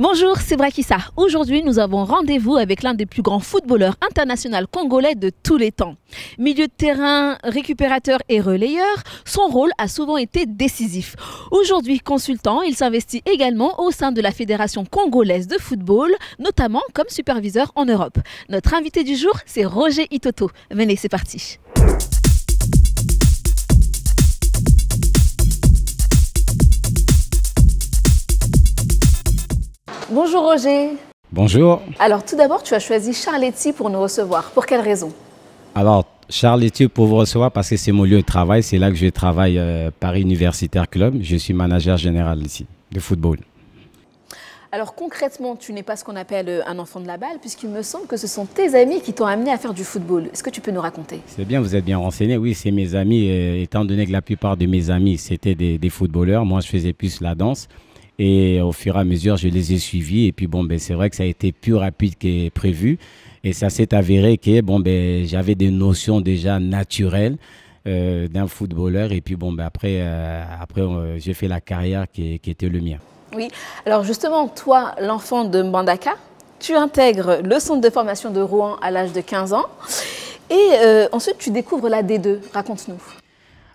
Bonjour, c'est Brakissa. Aujourd'hui, nous avons rendez-vous avec l'un des plus grands footballeurs internationaux congolais de tous les temps. Milieu de terrain, récupérateur et relayeur, son rôle a souvent été décisif. Aujourd'hui, consultant, il s'investit également au sein de la Fédération congolaise de football, notamment comme superviseur en Europe. Notre invité du jour, c'est Roger Itoto. Venez, c'est parti. Bonjour Roger. Bonjour. Alors tout d'abord, tu as choisi Charletti pour nous recevoir. Pour quelle raison Alors, Charletti pour vous recevoir parce que c'est mon lieu de travail. C'est là que je travaille euh, Paris Universitaire Club. Je suis manager général ici de football. Alors concrètement, tu n'es pas ce qu'on appelle euh, un enfant de la balle, puisqu'il me semble que ce sont tes amis qui t'ont amené à faire du football. Est-ce que tu peux nous raconter C'est bien, vous êtes bien renseigné. Oui, c'est mes amis. Euh, étant donné que la plupart de mes amis, c'était des footballeurs, moi je faisais plus la danse. Et au fur et à mesure, je les ai suivis. Et puis, bon, ben, c'est vrai que ça a été plus rapide que prévu. Et ça s'est avéré que, bon, ben, j'avais des notions déjà naturelles euh, d'un footballeur. Et puis, bon, ben, après, euh, après euh, j'ai fait la carrière qui, qui était le mien. Oui. Alors, justement, toi, l'enfant de Mbandaka, tu intègres le centre de formation de Rouen à l'âge de 15 ans. Et ensuite, tu découvres la D2. Raconte-nous.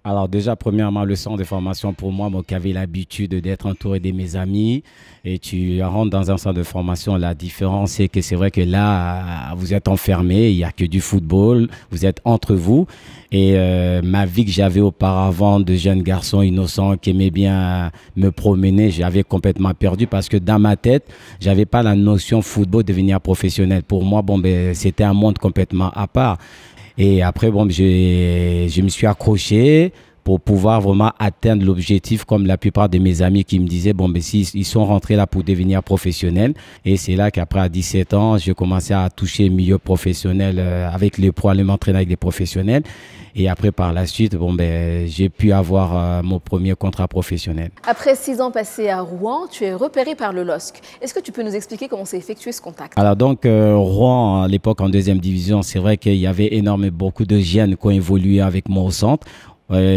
Alors déjà, premièrement, le centre de formation pour moi, moi qui avais l'habitude d'être entouré de mes amis, et tu rentres dans un centre de formation, la différence c'est que c'est vrai que là, vous êtes enfermé, il n'y a que du football, vous êtes entre vous, et euh, ma vie que j'avais auparavant de jeune garçon innocent qui aimait bien me promener, j'avais complètement perdu parce que dans ma tête, j'avais pas la notion football devenir professionnel. Pour moi, bon, ben, c'était un monde complètement à part. Et après, bon, je, je me suis accroché pour pouvoir vraiment atteindre l'objectif comme la plupart de mes amis qui me disaient bon ben si ils sont rentrés là pour devenir professionnels et c'est là qu'après à 17 ans j'ai commencé à toucher milieu professionnel euh, avec les pro aller avec les professionnels et après par la suite bon ben j'ai pu avoir euh, mon premier contrat professionnel. Après six ans passés à Rouen, tu es repéré par le LOSC. Est-ce que tu peux nous expliquer comment s'est effectué ce contact Alors donc euh, Rouen à l'époque en deuxième division, c'est vrai qu'il y avait énormément beaucoup de jeunes qui ont évolué avec moi au centre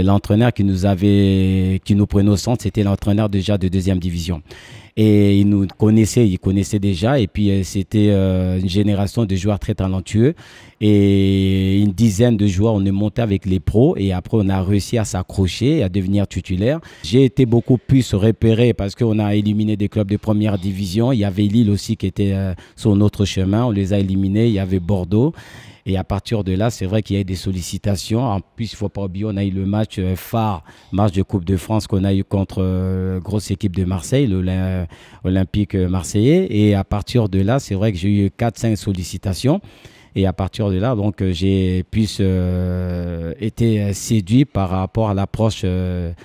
l'entraîneur qui nous avait, qui nous prenait au centre, c'était l'entraîneur déjà de deuxième division. Et il nous connaissait, il connaissait déjà. Et puis euh, c'était euh, une génération de joueurs très talentueux. Et une dizaine de joueurs, on est monté avec les pros. Et après, on a réussi à s'accrocher, à devenir titulaire. J'ai été beaucoup plus repéré parce qu'on a éliminé des clubs de première division. Il y avait Lille aussi qui était euh, sur notre chemin. On les a éliminés. Il y avait Bordeaux. Et à partir de là, c'est vrai qu'il y a eu des sollicitations. En plus, il ne faut pas oublier, on a eu le match euh, phare, match de Coupe de France qu'on a eu contre euh, grosse équipe de Marseille, l'Olympique euh, marseillais. Et à partir de là, c'est vrai que j'ai eu 4-5 sollicitations. Et à partir de là, donc, j'ai pu été séduit par rapport à l'approche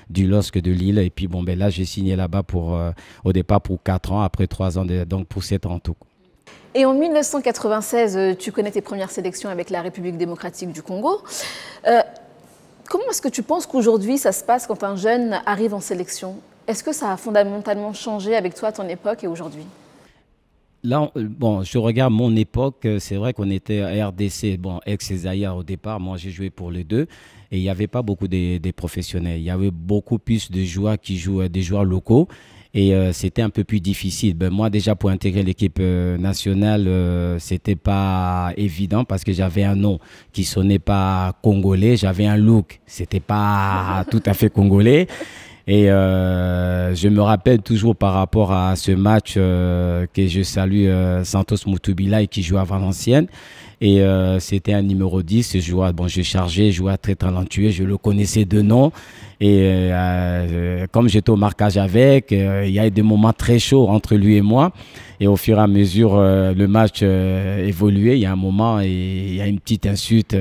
du LOSC de Lille. Et puis, bon, ben là, j'ai signé là-bas pour, au départ pour 4 ans, après 3 ans, donc pour 7 ans en tout. Et en 1996, euh, tu connais tes premières sélections avec la République démocratique du Congo. Euh, comment est-ce que tu penses qu'aujourd'hui ça se passe quand un jeune arrive en sélection Est-ce que ça a fondamentalement changé avec toi à ton époque et aujourd'hui Là, euh, bon, je regarde mon époque, c'est vrai qu'on était RDC, bon, ex zaïre au départ, moi j'ai joué pour les deux, et il n'y avait pas beaucoup des de professionnels, il y avait beaucoup plus de joueurs qui jouaient, des joueurs locaux, et euh, c'était un peu plus difficile. Ben, moi déjà pour intégrer l'équipe euh, nationale, euh, c'était pas évident parce que j'avais un nom qui sonnait pas congolais, j'avais un look, c'était pas tout à fait congolais et euh, je me rappelle toujours par rapport à ce match euh, que je salue euh, Santos Mutubila qui joue à Valenciennes. Et euh, c'était un numéro 10, ce joueur, bon, je chargé joueur très talentueux, je le connaissais de nom. Et comme j'étais au marquage avec, il y a eu des moments très chauds entre lui et moi. Et au fur et à mesure, le match évoluait. Il y a un moment, et il y a une petite insulte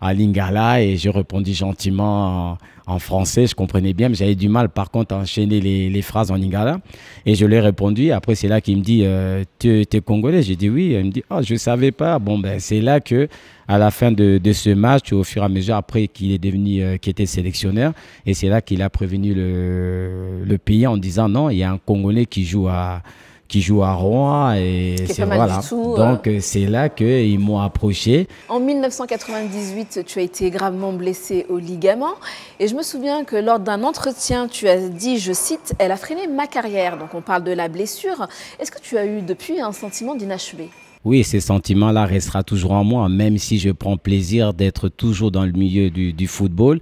à Lingala et j'ai répondu gentiment en, français. Je comprenais bien, mais j'avais du mal par contre à enchaîner les, phrases en Lingala. Et je lui ai répondu. Après, c'est là qu'il me dit euh, Tu es congolais J'ai dit oui. Il me dit Oh, je ne savais pas. Bon, ben, c'est là que à la fin de, ce match, au fur et à mesure, après qu'il est devenu, euh, qu'il était sélectionneur, et c'est là qu'il a prévenu le, le pays en disant Non, il y a un Congolais qui joue à qui joue à Rouen et c'est voilà. Euh. Donc euh, c'est là qu'ils m'ont approché. En 1998, tu as été gravement blessé au ligament et je me souviens que lors d'un entretien, tu as dit, je cite, elle a freiné ma carrière. Donc on parle de la blessure. Est-ce que tu as eu depuis un sentiment d'inachevé oui, ces sentiments-là restera toujours en moi, même si je prends plaisir d'être toujours dans le milieu du, du football.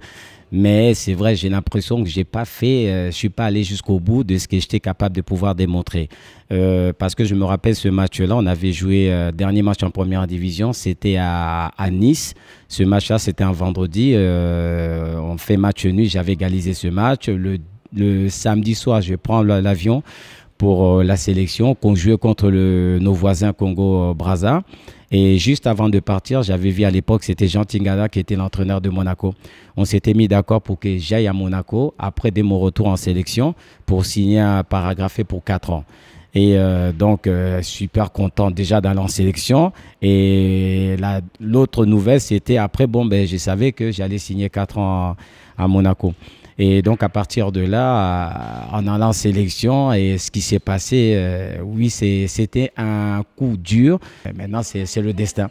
Mais c'est vrai, j'ai l'impression que j'ai pas fait, euh, je suis pas allé jusqu'au bout de ce que j'étais capable de pouvoir démontrer. Euh, parce que je me rappelle ce match-là, on avait joué euh, dernier match en première division, c'était à, Nice. Ce match-là, c'était un vendredi. on fait match nuit, j'avais égalisé ce match. Le, le samedi soir, je prends l'avion pour euh, la sélection, qu'on jouait contre le, nos voisins Congo-Braza. Euh, Et juste avant de partir, j'avais vu à l'époque, c'était Jean Tingala qui était l'entraîneur de Monaco. On s'était mis d'accord pour que j'aille à Monaco après dès mon retour en sélection pour signer un paragraphe pour 4 ans. Et euh, donc, super content déjà d'aller en sélection. Et l'autre nouvelle, c'était après, bon, ben, je savais que j'allais signer 4 ans à Monaco. Et donc, à partir de là, euh, en allant en sélection et ce qui s'est passé, euh, oui, c'était un coup dur. Maintenant, c'est le destin.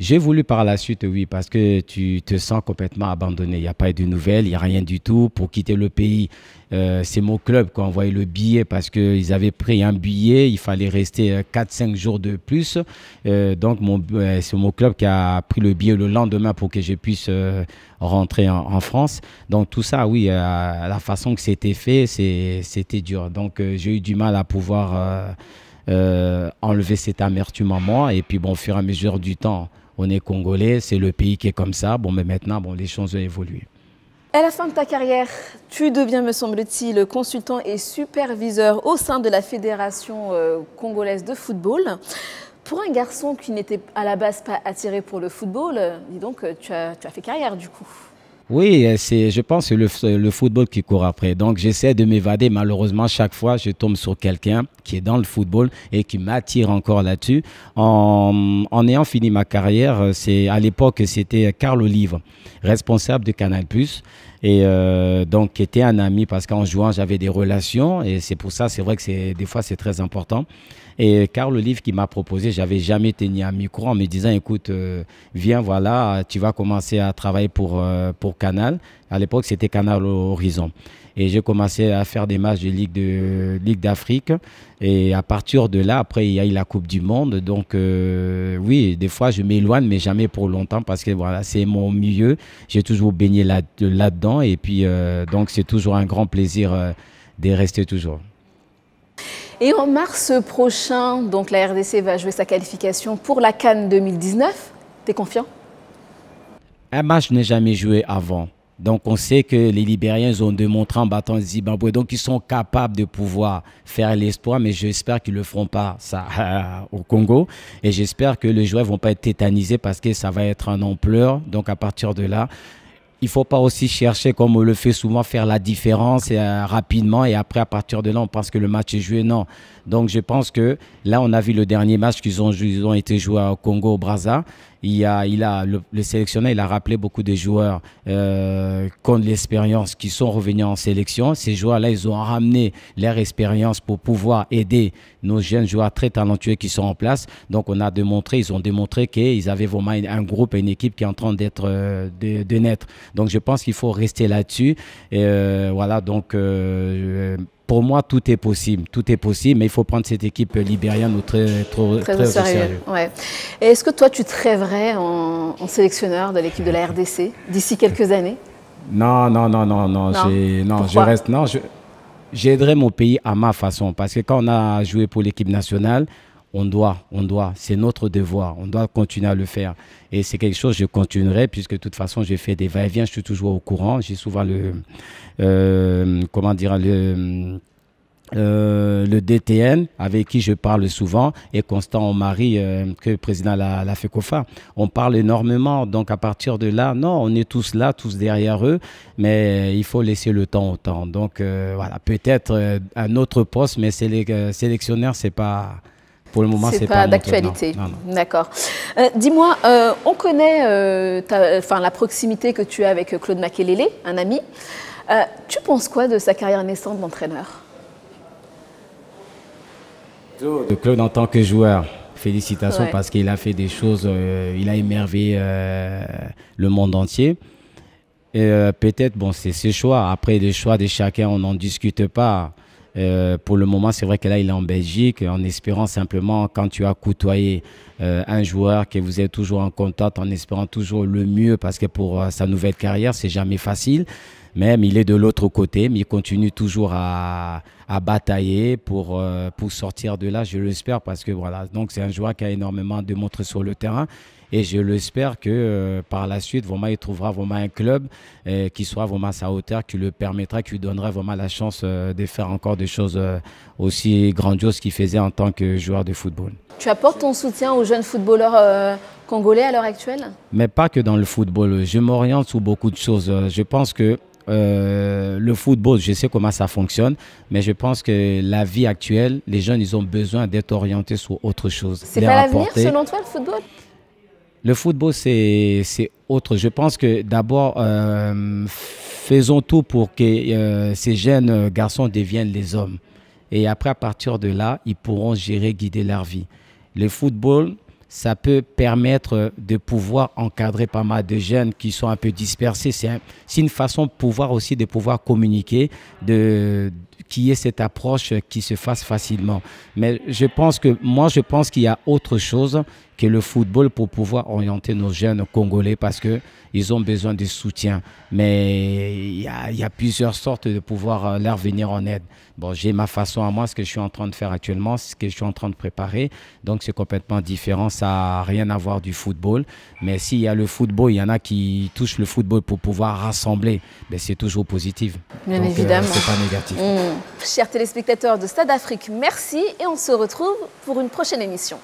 J'ai voulu par la suite, oui, parce que tu te sens complètement abandonné. Il n'y a pas eu de nouvelles, il n'y a rien du tout. Pour quitter le pays, euh, c'est mon club qui a envoyé le billet parce qu'ils avaient pris un billet. Il fallait rester 4-5 euh, jours de plus. Euh, donc, c'est mon club qui a pris le billet le lendemain pour que je puisse rentrer en, France. Donc, tout ça, oui, la façon que c'était fait, c'était dur. Donc, j'ai eu du mal à pouvoir enlever cette amertume en moi. Et puis, bon, au fur et à mesure du temps, on est Congolais, c'est le pays qui est comme ça. Bon, mais maintenant, bon, les choses ont évolué. À la fin de ta carrière, tu deviens, me semble-t-il, consultant et superviseur au sein de la Fédération euh, congolaise de football. Pour un garçon qui n'était à la base pas attiré pour le football, euh, dis donc, euh, tu tu as fait carrière du coup. Oui, euh, c'est, je pense que le, le football qui court après. Donc, j'essaie de m'évader. Malheureusement, chaque fois, je tombe sur quelqu'un qui est dans le football et qui m'attire encore là-dessus. En, ayant fini ma carrière, euh, c'est à l'époque, c'était Carl Olive, responsable de Canal+. Plus, Et euh, donc, qui était un ami parce qu'en jouant, j'avais des relations. Et c'est pour ça, c'est vrai que c'est, des fois, c'est très important. Et Carl livre qui m'a proposé, j'avais jamais tenu un micro en me disant, écoute, euh, viens, voilà, tu vas commencer à travailler euh, pour, Canal. À l'époque, c'était Canal Horizon. Et j'ai commencé à faire des matchs de Ligue de Ligue d'Afrique. Et à partir de là, après, il y a eu la Coupe du Monde. Donc, euh, oui, des fois, je m'éloigne, mais jamais pour longtemps parce que voilà, c'est mon milieu. J'ai toujours baigné là-dedans. et puis, donc, c'est toujours un grand plaisir de rester toujours. Et en mars prochain, donc la RDC va jouer sa qualification pour la Cannes 2019. T'es confiant Un match n'est jamais joué avant. Donc on sait que les Libériens ont démontré en battant Zimbabwe, donc ils sont capables de pouvoir faire l'espoir, mais j'espère qu'ils ne le feront pas ça au Congo. Et j'espère que les joueurs ne vont pas être tétanisés parce que ça va être en ampleur. Donc à partir de là, il faut pas aussi chercher, comme on le fait souvent, faire la différence euh, rapidement et après, à partir de là, on pense que le match est joué. Non. Donc, je pense que là, on a vu le dernier match qu'ils ont, ils ont été joués au Congo, au Brazza il a, il a, le, sélectionneur il a rappelé beaucoup de joueurs euh, qui ont de l'expérience, qui sont revenus en sélection. Ces joueurs-là, ils ont ramené leur expérience pour pouvoir aider nos jeunes joueurs très talentueux qui sont en place. Donc, on a démontré, ils ont démontré qu'ils avaient vraiment un groupe, une équipe qui est en train d'être euh, de, naître. Donc, je pense qu'il faut rester là-dessus. Euh, voilà, donc pour moi, tout est possible. Tout est possible, mais il faut prendre cette équipe libérienne au très, très, très sérieux. est-ce que toi, tu te rêverais en, sélectionneur de l'équipe de la RDC d'ici quelques années Non, non, non, non, non. Non, je reste. Non, j'aiderai mon pays à ma façon. Parce que quand on a joué pour l'équipe nationale, on doit, on doit, c'est notre devoir, on doit continuer à le faire. Et c'est quelque chose, je continuerai, puisque de toute façon, j'ai fait des va-et-vient, je suis toujours au courant, j'ai souvent le, euh, comment dire, le... Euh, le DTN, avec qui je parle souvent, et Constant Omari, euh, que le président la, la On parle énormément, donc à partir de là, non, on est tous là, tous derrière eux, mais il faut laisser le temps au temps. Donc voilà, peut-être un autre poste, mais les sélectionneur, c'est pas pour le moment, c'est pas, pas d'actualité. D'accord. Euh, dis-moi, euh, on connaît euh, enfin, la proximité que tu as avec Claude Makelele, un ami. tu penses quoi de sa carrière naissante d'entraîneur De Claude en tant que joueur, félicitations parce qu'il a fait des choses, il a émerveillé le monde entier. Et peut-être, bon, c'est ses choix. Après, les choix de chacun, on n'en discute pas. Euh, pour le moment, c'est vrai que il est en Belgique, en espérant simplement, quand tu as côtoyé euh, un joueur, que vous êtes toujours en contact, en espérant toujours le mieux, parce que pour euh, sa nouvelle carrière, c'est jamais facile. Même il est de l'autre côté, mais il continue toujours à, batailler pour, pour sortir de là, je l'espère, parce que voilà, donc c'est un joueur qui a énormément de montres sur le terrain et je l'espère que euh, par la suite, vraiment, il trouvera un club euh, qui soit vraiment à sa hauteur, qui le permettra, qui lui donnera vraiment la chance euh, de faire encore des choses aussi grandioses qu'il faisait en tant que joueur de football. Tu apportes ton soutien aux jeunes footballeurs congolais à l'heure actuelle Mais pas que dans le football. Je m'oriente sur beaucoup de choses. Je pense que le football, je sais comment ça fonctionne, mais je pense que la vie actuelle, les jeunes, ils ont besoin d'être orientés sur autre chose. C'est pas l'avenir selon toi le football le football, c'est autre. Je pense que d'abord, euh, faisons tout pour que euh, ces jeunes euh, garçons deviennent les hommes. Et après, à partir de là, ils pourront gérer, guider leur vie. Le football, ça peut permettre de pouvoir encadrer pas mal de jeunes qui sont un peu dispersés. C'est une façon de pouvoir aussi de pouvoir communiquer, de, qu'il y ait cette approche qui se fasse facilement. Mais je pense que, moi, je pense qu'il y a autre chose que le football pour pouvoir orienter nos jeunes congolais parce que ils ont besoin de soutien. Mais il y a, plusieurs sortes de pouvoir euh, leur venir en aide. Bon, j'ai ma façon à moi, ce que je suis en train de faire actuellement, ce que je suis en train de préparer. Donc c'est complètement différent, ça n'a rien à voir du football. Mais s'il y a le football, il y en a qui touchent le football pour pouvoir rassembler. Mais ben, c'est toujours positif. Bien euh, évidemment. c'est pas négatif. Mm. Chers téléspectateurs de Stade Afrique, merci et on se retrouve pour une prochaine émission.